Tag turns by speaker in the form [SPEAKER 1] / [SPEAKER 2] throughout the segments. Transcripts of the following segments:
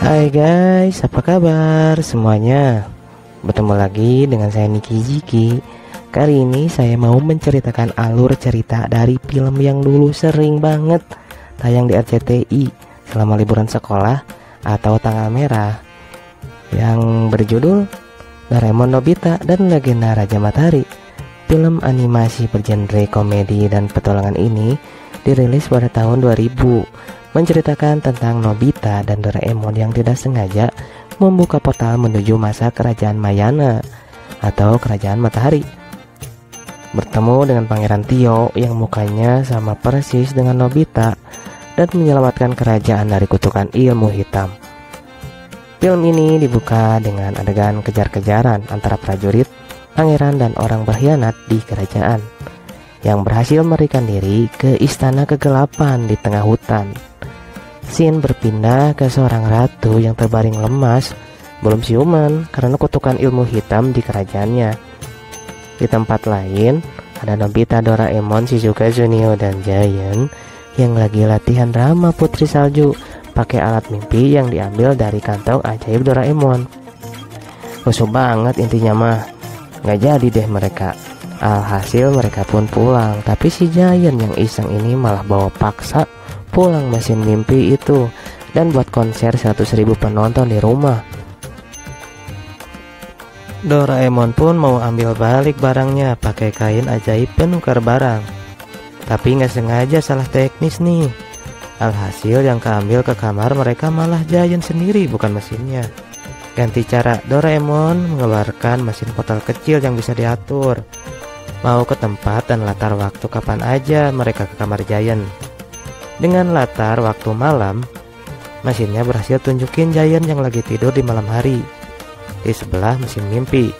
[SPEAKER 1] Hai guys, apa kabar semuanya? Bertemu lagi dengan saya Niki Jiki. Kali ini saya mau menceritakan alur cerita dari film yang dulu sering banget tayang di RCTI selama liburan sekolah atau tanggal merah yang berjudul Doraemon Nobita dan Legenda Raja Matahari. Film animasi bergenre komedi dan petualangan ini dirilis pada tahun 2000 menceritakan tentang Nobita dan Doraemon yang tidak sengaja membuka portal menuju masa kerajaan Mayana atau kerajaan matahari. Bertemu dengan Pangeran Tio yang mukanya sama persis dengan Nobita dan menyelamatkan kerajaan dari kutukan ilmu hitam. Film ini dibuka dengan adegan kejar-kejaran antara prajurit, pangeran, dan orang berkhianat di kerajaan yang berhasil merikan diri ke istana kegelapan di tengah hutan. Sin berpindah ke seorang ratu yang terbaring lemas, belum siuman karena kutukan ilmu hitam di kerajaannya. Di tempat lain, ada Nobita, Doraemon, Shizuka, Junio, dan Giant yang lagi latihan drama Putri Salju pakai alat mimpi yang diambil dari kantong ajaib Doraemon. Rusuh banget intinya mah. Nggak jadi deh mereka. Alhasil mereka pun pulang, tapi si Giant yang iseng ini malah bawa paksa pulang mesin mimpi itu dan buat konser 100.000 penonton di rumah. Doraemon pun mau ambil balik barangnya pakai kain ajaib penukar barang. Tapi nggak sengaja salah teknis nih. Alhasil yang keambil ke kamar mereka malah Giant sendiri bukan mesinnya. Ganti cara Doraemon mengeluarkan mesin portal kecil yang bisa diatur. Mau ke tempat dan latar waktu kapan aja mereka ke kamar Giant. Dengan latar waktu malam, mesinnya berhasil tunjukin Giant yang lagi tidur di malam hari. Di sebelah mesin mimpi.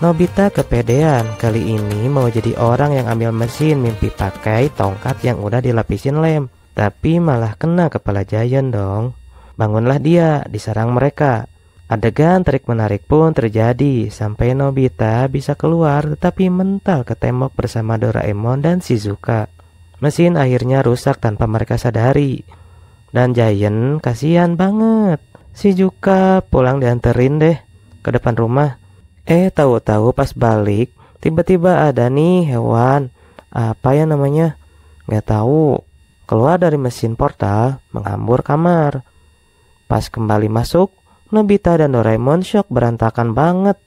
[SPEAKER 1] Nobita kepedean kali ini mau jadi orang yang ambil mesin mimpi pakai tongkat yang udah dilapisin lem. Tapi malah kena kepala Giant dong. Bangunlah dia, diserang mereka. Adegan tarik menarik pun terjadi sampai Nobita bisa keluar tetapi mental ke tembok bersama Doraemon dan Shizuka. Mesin akhirnya rusak tanpa mereka sadari. Dan Giant kasihan banget. Si Juka pulang dianterin deh ke depan rumah. Eh tahu-tahu pas balik tiba-tiba ada nih hewan apa ya namanya Gak tahu keluar dari mesin portal menghambur kamar. Pas kembali masuk, Nobita dan Doraemon shock berantakan banget.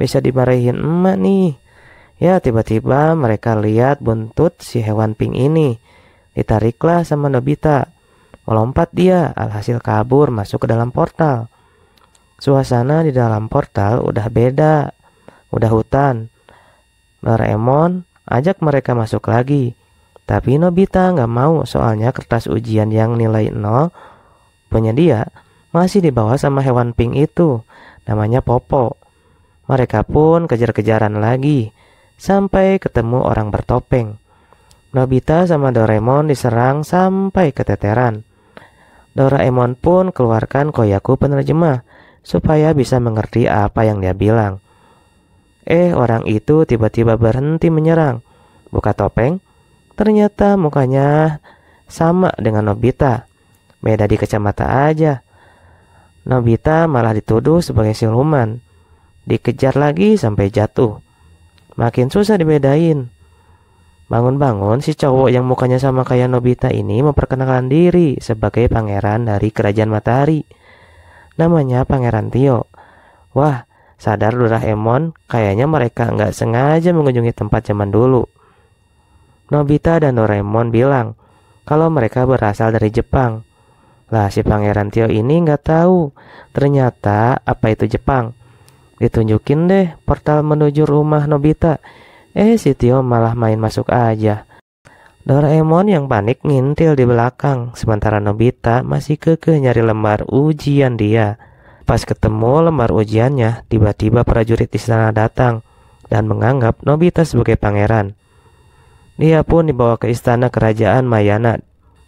[SPEAKER 1] Bisa dimarahin emak nih. Ya tiba-tiba mereka lihat buntut si hewan pink ini. Ditariklah sama Nobita. Melompat dia, alhasil kabur masuk ke dalam portal. Suasana di dalam portal udah beda, udah hutan. Doraemon ajak mereka masuk lagi. Tapi Nobita nggak mau soalnya kertas ujian yang nilai nol punya dia masih dibawa sama hewan pink itu, namanya Popo. Mereka pun kejar-kejaran lagi sampai ketemu orang bertopeng. Nobita sama Doraemon diserang sampai keteteran. Doraemon pun keluarkan koyaku penerjemah supaya bisa mengerti apa yang dia bilang. Eh, orang itu tiba-tiba berhenti menyerang. Buka topeng, ternyata mukanya sama dengan Nobita. Beda di kacamata aja. Nobita malah dituduh sebagai siluman. Dikejar lagi sampai jatuh. Makin susah dibedain. Bangun-bangun si cowok yang mukanya sama kayak Nobita ini memperkenalkan diri sebagai pangeran dari Kerajaan Matahari. Namanya Pangeran Tio. Wah, sadar Doraemon kayaknya mereka nggak sengaja mengunjungi tempat zaman dulu. Nobita dan Doraemon bilang kalau mereka berasal dari Jepang. Lah si Pangeran Tio ini nggak tahu ternyata apa itu Jepang. Ditunjukin deh portal menuju rumah Nobita. Eh si Tio malah main masuk aja. Doraemon yang panik ngintil di belakang, sementara Nobita masih kekeh nyari lembar ujian dia. Pas ketemu lembar ujiannya, tiba-tiba prajurit istana datang dan menganggap Nobita sebagai pangeran. Dia pun dibawa ke istana kerajaan Mayana,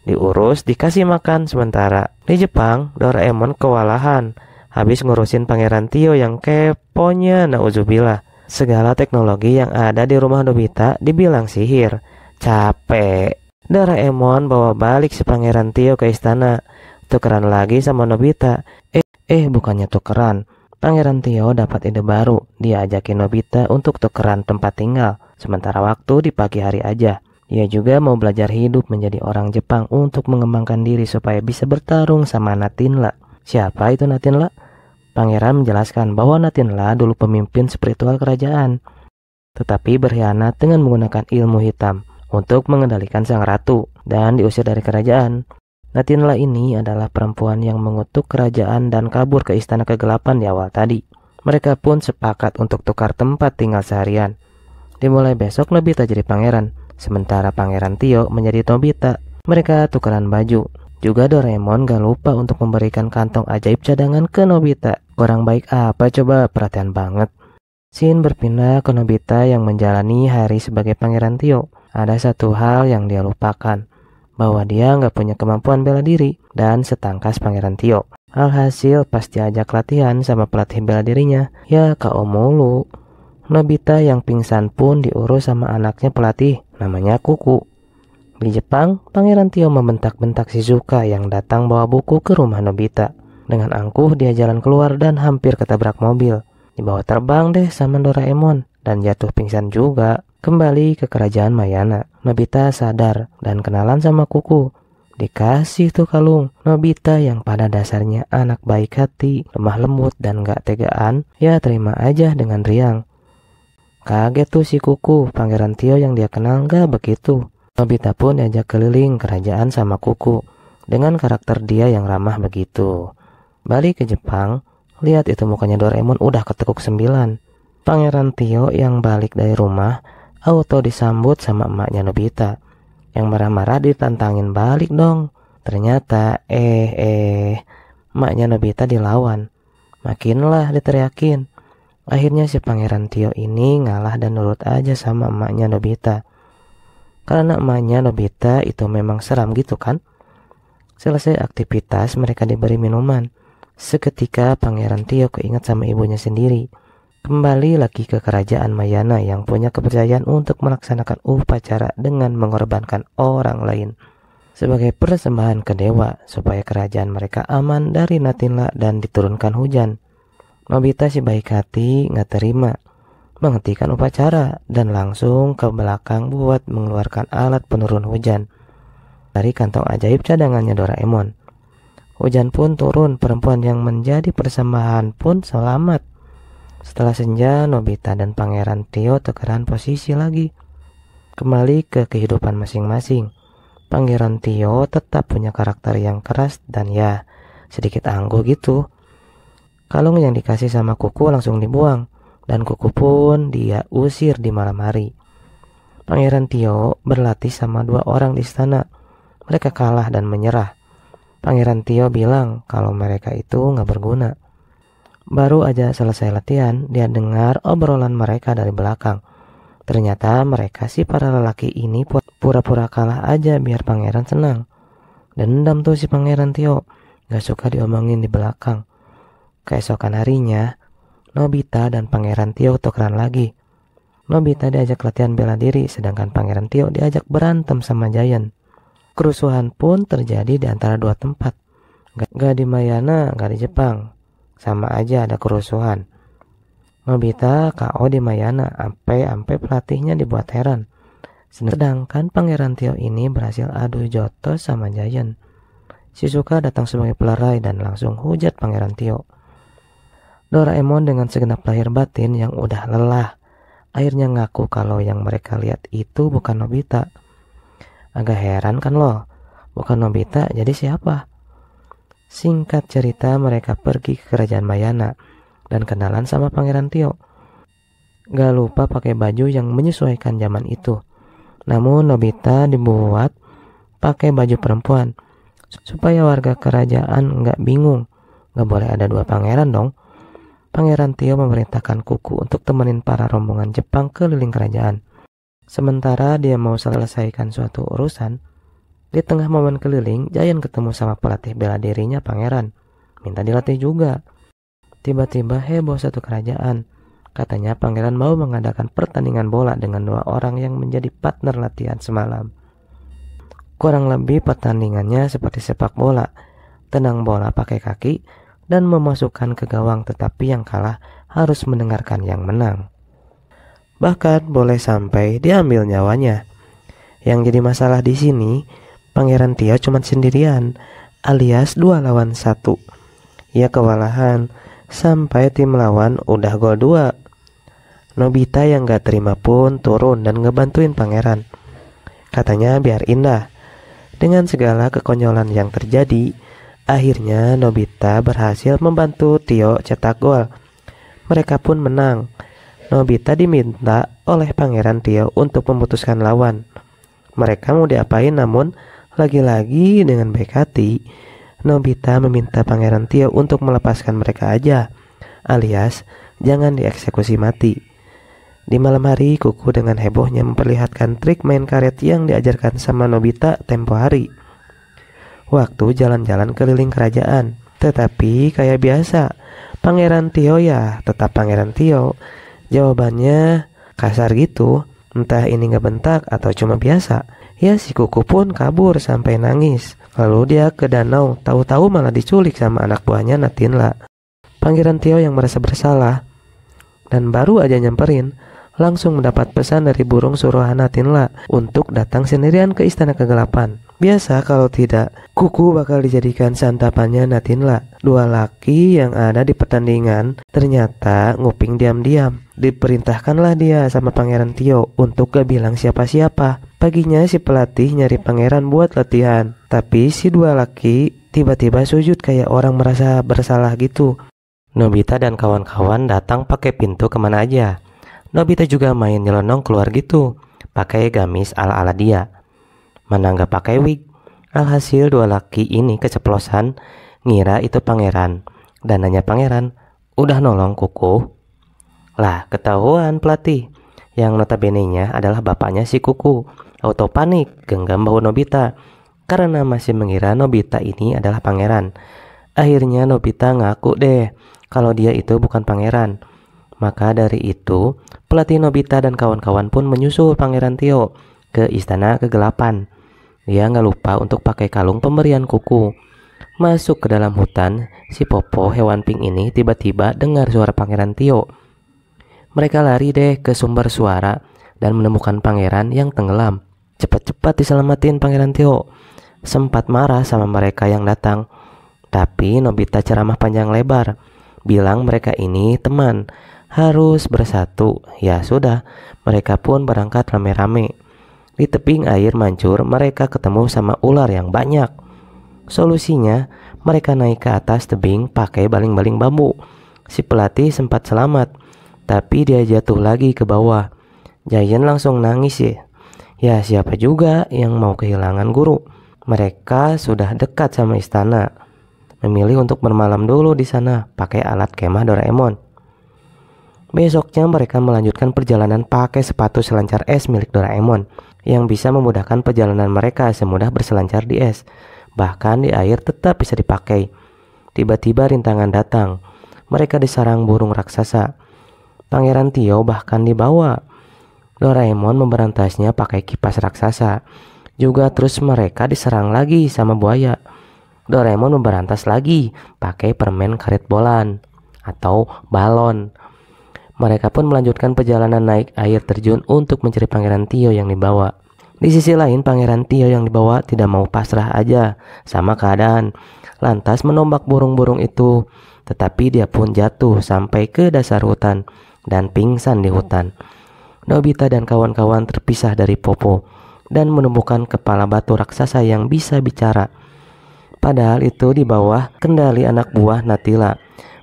[SPEAKER 1] diurus, dikasih makan sementara. Di Jepang, Doraemon kewalahan Habis ngurusin Pangeran Tio yang keponya uzubila Segala teknologi yang ada di rumah Nobita dibilang sihir. Capek. Emon bawa balik si Pangeran Tio ke istana. Tukeran lagi sama Nobita. Eh, eh bukannya tukeran. Pangeran Tio dapat ide baru. Dia ajakin Nobita untuk tukeran tempat tinggal. Sementara waktu di pagi hari aja. Dia juga mau belajar hidup menjadi orang Jepang untuk mengembangkan diri supaya bisa bertarung sama Natinla. Siapa itu Natinla? Pangeran menjelaskan bahwa Natinla dulu pemimpin spiritual kerajaan, tetapi berkhianat dengan menggunakan ilmu hitam untuk mengendalikan sang ratu dan diusir dari kerajaan. Natinla ini adalah perempuan yang mengutuk kerajaan dan kabur ke istana kegelapan di awal tadi. Mereka pun sepakat untuk tukar tempat tinggal seharian. Dimulai besok Nobita jadi pangeran, sementara pangeran Tio menjadi Nobita. Mereka tukaran baju, juga Doraemon gak lupa untuk memberikan kantong ajaib cadangan ke Nobita. Kurang baik apa coba perhatian banget. Shin berpindah ke Nobita yang menjalani hari sebagai pangeran Tio. Ada satu hal yang dia lupakan, bahwa dia gak punya kemampuan bela diri dan setangkas pangeran Tio. Alhasil pasti ajak latihan sama pelatih bela dirinya. Ya Kak Omolu. Nobita yang pingsan pun diurus sama anaknya pelatih, namanya Kuku. Di Jepang, Pangeran Tio membentak-bentak Shizuka yang datang bawa buku ke rumah Nobita. Dengan angkuh dia jalan keluar dan hampir ketabrak mobil. Dibawa terbang deh sama Doraemon dan jatuh pingsan juga. Kembali ke kerajaan Mayana, Nobita sadar dan kenalan sama Kuku. Dikasih tuh kalung, Nobita yang pada dasarnya anak baik hati, lemah lembut dan gak tegaan, ya terima aja dengan riang. Kaget tuh si Kuku, Pangeran Tio yang dia kenal gak begitu. Nobita pun diajak keliling kerajaan sama Kuku dengan karakter dia yang ramah begitu. Balik ke Jepang, lihat itu mukanya Doraemon udah ketekuk sembilan. Pangeran Tio yang balik dari rumah auto disambut sama emaknya Nobita yang marah-marah ditantangin balik dong. Ternyata eh eh emaknya Nobita dilawan. Makinlah diteriakin. Akhirnya si Pangeran Tio ini ngalah dan nurut aja sama emaknya Nobita. Karena emaknya Nobita itu memang seram gitu kan? Selesai aktivitas mereka diberi minuman. Seketika Pangeran Tio keingat sama ibunya sendiri. Kembali lagi ke kerajaan Mayana yang punya kepercayaan untuk melaksanakan upacara dengan mengorbankan orang lain sebagai persembahan ke dewa supaya kerajaan mereka aman dari Natinla dan diturunkan hujan. Nobita si baik hati nggak terima menghentikan upacara dan langsung ke belakang buat mengeluarkan alat penurun hujan dari kantong ajaib cadangannya Doraemon. Hujan pun turun, perempuan yang menjadi persembahan pun selamat. Setelah senja, Nobita dan Pangeran Tio tekeran posisi lagi. Kembali ke kehidupan masing-masing. Pangeran Tio tetap punya karakter yang keras dan ya, sedikit angguh gitu. Kalung yang dikasih sama kuku langsung dibuang dan kuku pun dia usir di malam hari. Pangeran Tio berlatih sama dua orang di istana. Mereka kalah dan menyerah. Pangeran Tio bilang kalau mereka itu nggak berguna. Baru aja selesai latihan, dia dengar obrolan mereka dari belakang. Ternyata mereka si para lelaki ini pura-pura kalah aja biar pangeran senang. Dendam tuh si pangeran Tio, gak suka diomongin di belakang. Keesokan harinya, Nobita dan Pangeran Tio tukeran lagi. Nobita diajak latihan bela diri, sedangkan Pangeran Tio diajak berantem sama Giant. Kerusuhan pun terjadi di antara dua tempat. Gak di Mayana, gak di Jepang. Sama aja ada kerusuhan. Nobita KO di Mayana, ampe-ampe pelatihnya dibuat heran. Sedangkan Pangeran Tio ini berhasil adu jotos sama Giant. Shizuka datang sebagai pelarai dan langsung hujat Pangeran Tio. Doraemon dengan segenap lahir batin yang udah lelah akhirnya ngaku kalau yang mereka lihat itu bukan Nobita. Agak heran kan loh? bukan Nobita jadi siapa? Singkat cerita mereka pergi ke kerajaan Mayana dan kenalan sama Pangeran Tio. Gak lupa pakai baju yang menyesuaikan zaman itu. Namun Nobita dibuat pakai baju perempuan supaya warga kerajaan nggak bingung. Gak boleh ada dua pangeran dong. Pangeran Tio memerintahkan Kuku untuk temenin para rombongan Jepang keliling kerajaan. Sementara dia mau selesaikan suatu urusan, di tengah momen keliling, Jayan ketemu sama pelatih bela dirinya Pangeran. Minta dilatih juga. Tiba-tiba heboh satu kerajaan. Katanya Pangeran mau mengadakan pertandingan bola dengan dua orang yang menjadi partner latihan semalam. Kurang lebih pertandingannya seperti sepak bola. Tenang bola pakai kaki, dan memasukkan ke gawang tetapi yang kalah harus mendengarkan yang menang. Bahkan boleh sampai diambil nyawanya. Yang jadi masalah di sini, Pangeran Tia cuma sendirian alias dua lawan satu. Ia kewalahan sampai tim lawan udah gol dua. Nobita yang gak terima pun turun dan ngebantuin pangeran. Katanya biar indah. Dengan segala kekonyolan yang terjadi, Akhirnya Nobita berhasil membantu Tio cetak gol. Mereka pun menang. Nobita diminta oleh Pangeran Tio untuk memutuskan lawan. Mereka mau diapain namun lagi-lagi dengan baik hati Nobita meminta Pangeran Tio untuk melepaskan mereka aja alias jangan dieksekusi mati. Di malam hari, Kuku dengan hebohnya memperlihatkan trik main karet yang diajarkan sama Nobita tempo hari waktu jalan-jalan keliling kerajaan. Tetapi kayak biasa, Pangeran Tio ya tetap Pangeran Tio. Jawabannya kasar gitu, entah ini nggak bentak atau cuma biasa. Ya si kuku pun kabur sampai nangis. Lalu dia ke danau, tahu-tahu malah diculik sama anak buahnya Natinla. Pangeran Tio yang merasa bersalah dan baru aja nyamperin, langsung mendapat pesan dari burung suruhan Natinla untuk datang sendirian ke istana kegelapan. Biasa kalau tidak, kuku bakal dijadikan santapannya Natin lah Dua laki yang ada di pertandingan ternyata nguping diam-diam. Diperintahkanlah dia sama Pangeran Tio untuk gak bilang siapa-siapa. Paginya si pelatih nyari pangeran buat latihan. Tapi si dua laki tiba-tiba sujud kayak orang merasa bersalah gitu. Nobita dan kawan-kawan datang pakai pintu kemana aja. Nobita juga main nyelonong keluar gitu, pakai gamis ala-ala dia mana nggak pakai wig. Alhasil dua laki ini keceplosan, ngira itu pangeran. Dan nanya pangeran, udah nolong kuku? Lah, ketahuan pelatih. Yang notabene-nya adalah bapaknya si kuku. Auto panik, genggam bahu Nobita. Karena masih mengira Nobita ini adalah pangeran. Akhirnya Nobita ngaku deh kalau dia itu bukan pangeran. Maka dari itu, pelatih Nobita dan kawan-kawan pun menyusul Pangeran Tio ke Istana Kegelapan. Dia nggak lupa untuk pakai kalung pemberian kuku. Masuk ke dalam hutan, si Popo hewan pink ini tiba-tiba dengar suara pangeran Tio. Mereka lari deh ke sumber suara dan menemukan pangeran yang tenggelam. Cepat-cepat diselamatin pangeran Tio. Sempat marah sama mereka yang datang. Tapi Nobita ceramah panjang lebar. Bilang mereka ini teman, harus bersatu. Ya sudah, mereka pun berangkat rame-rame. Di tebing air mancur, mereka ketemu sama ular yang banyak. Solusinya, mereka naik ke atas tebing pakai baling-baling bambu. Si pelatih sempat selamat, tapi dia jatuh lagi ke bawah. Jayan langsung nangis ya. Ya siapa juga yang mau kehilangan guru. Mereka sudah dekat sama istana. Memilih untuk bermalam dulu di sana pakai alat kemah Doraemon. Besoknya mereka melanjutkan perjalanan pakai sepatu selancar es milik Doraemon yang bisa memudahkan perjalanan mereka semudah berselancar di es. Bahkan di air tetap bisa dipakai. Tiba-tiba rintangan datang. Mereka diserang burung raksasa. Pangeran Tio bahkan dibawa. Doraemon memberantasnya pakai kipas raksasa. Juga terus mereka diserang lagi sama buaya. Doraemon memberantas lagi pakai permen karet bolan atau balon. Mereka pun melanjutkan perjalanan naik air terjun untuk mencari Pangeran Tio yang dibawa. Di sisi lain, Pangeran Tio yang dibawa tidak mau pasrah aja sama keadaan. Lantas menombak burung-burung itu, tetapi dia pun jatuh sampai ke dasar hutan dan pingsan di hutan. Nobita dan kawan-kawan terpisah dari Popo dan menemukan kepala batu raksasa yang bisa bicara. Padahal itu di bawah kendali anak buah Natila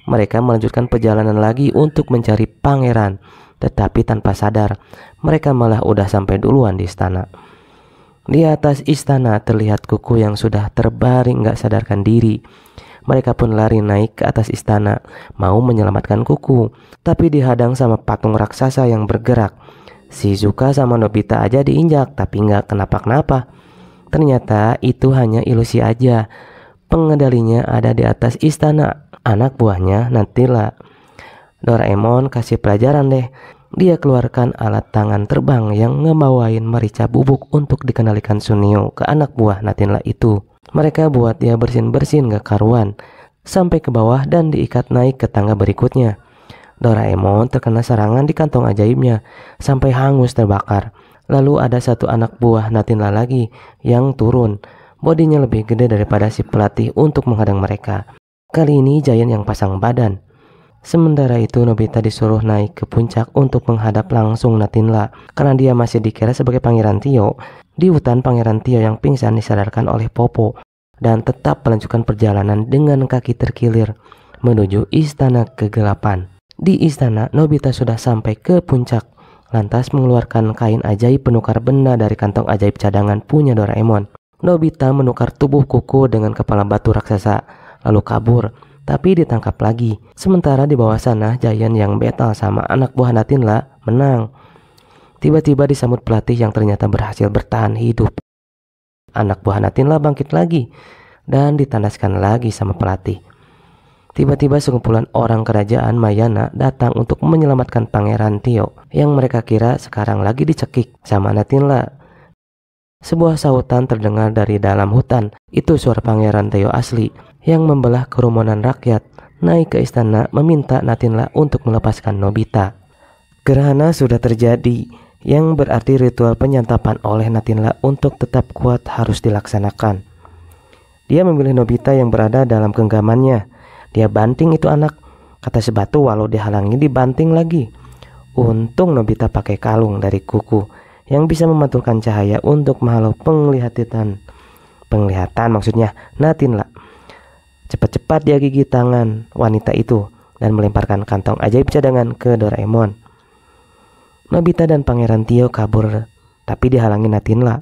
[SPEAKER 1] mereka melanjutkan perjalanan lagi untuk mencari pangeran, tetapi tanpa sadar mereka malah udah sampai duluan di istana. Di atas istana terlihat kuku yang sudah terbaring gak sadarkan diri. Mereka pun lari naik ke atas istana, mau menyelamatkan kuku, tapi dihadang sama patung raksasa yang bergerak. Si Zuka sama Nobita aja diinjak tapi nggak kenapa-kenapa. Ternyata itu hanya ilusi aja Pengendalinya ada di atas istana. Anak buahnya nantilah. Doraemon kasih pelajaran deh. Dia keluarkan alat tangan terbang yang ngebawain merica bubuk untuk dikendalikan Sunio ke anak buah Natinla itu. Mereka buat dia bersin-bersin ke karuan, sampai ke bawah dan diikat naik ke tangga berikutnya. Doraemon terkena serangan di kantong ajaibnya, sampai hangus terbakar. Lalu ada satu anak buah Natinla lagi yang turun bodinya lebih gede daripada si pelatih untuk menghadang mereka. Kali ini Giant yang pasang badan. Sementara itu Nobita disuruh naik ke puncak untuk menghadap langsung Natinla karena dia masih dikira sebagai Pangeran Tio. Di hutan Pangeran Tio yang pingsan disadarkan oleh Popo dan tetap melanjutkan perjalanan dengan kaki terkilir menuju istana kegelapan. Di istana Nobita sudah sampai ke puncak lantas mengeluarkan kain ajaib penukar benda dari kantong ajaib cadangan punya Doraemon. Nobita menukar tubuh Kuku dengan kepala batu raksasa, lalu kabur, tapi ditangkap lagi. Sementara di bawah sana, Giant yang betal sama anak buah Natinla menang. Tiba-tiba disambut pelatih yang ternyata berhasil bertahan hidup. Anak buah Natinla bangkit lagi dan ditandaskan lagi sama pelatih. Tiba-tiba sekumpulan orang kerajaan Mayana datang untuk menyelamatkan Pangeran Tio yang mereka kira sekarang lagi dicekik sama Natinla. Sebuah sautan terdengar dari dalam hutan. Itu suara Pangeran Teo asli yang membelah kerumunan rakyat naik ke istana meminta Natinla untuk melepaskan Nobita. Gerhana sudah terjadi yang berarti ritual penyantapan oleh Natinla untuk tetap kuat harus dilaksanakan. Dia memilih Nobita yang berada dalam genggamannya. Dia banting itu anak, kata sebatu walau dihalangi dibanting lagi. Untung Nobita pakai kalung dari kuku yang bisa memantulkan cahaya untuk makhluk penglihatan. Penglihatan maksudnya Natinla. Cepat-cepat dia gigit tangan wanita itu dan melemparkan kantong ajaib cadangan ke Doraemon. Nobita dan Pangeran Tio kabur, tapi dihalangi Natinla.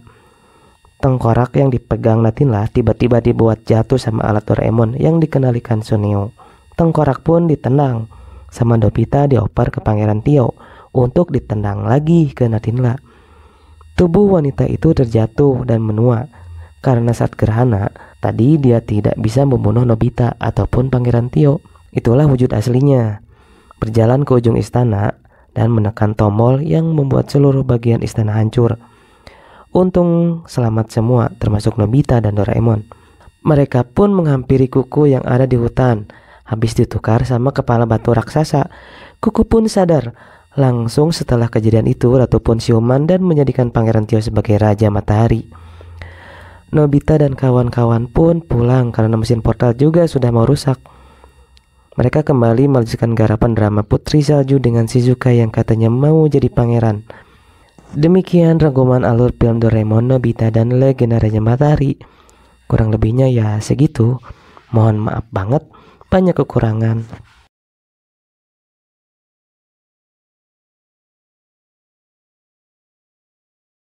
[SPEAKER 1] Tengkorak yang dipegang Natinla tiba-tiba dibuat jatuh sama alat Doraemon yang dikenalikan Suneo. Tengkorak pun ditendang sama Nobita dioper ke Pangeran Tio untuk ditendang lagi ke Natinla. Tubuh wanita itu terjatuh dan menua karena saat gerhana tadi dia tidak bisa membunuh Nobita ataupun Pangeran Tio. Itulah wujud aslinya. Berjalan ke ujung istana dan menekan tombol yang membuat seluruh bagian istana hancur. Untung selamat semua termasuk Nobita dan Doraemon. Mereka pun menghampiri kuku yang ada di hutan. Habis ditukar sama kepala batu raksasa, kuku pun sadar Langsung setelah kejadian itu, Ratu pun siuman dan menjadikan Pangeran Tio sebagai Raja Matahari. Nobita dan kawan-kawan pun pulang karena mesin portal juga sudah mau rusak. Mereka kembali melanjutkan garapan drama Putri Salju dengan Shizuka yang katanya mau jadi pangeran. Demikian rangkuman alur film Doraemon, Nobita, dan Legenda Raja Matahari. Kurang lebihnya ya segitu. Mohon maaf banget, banyak kekurangan.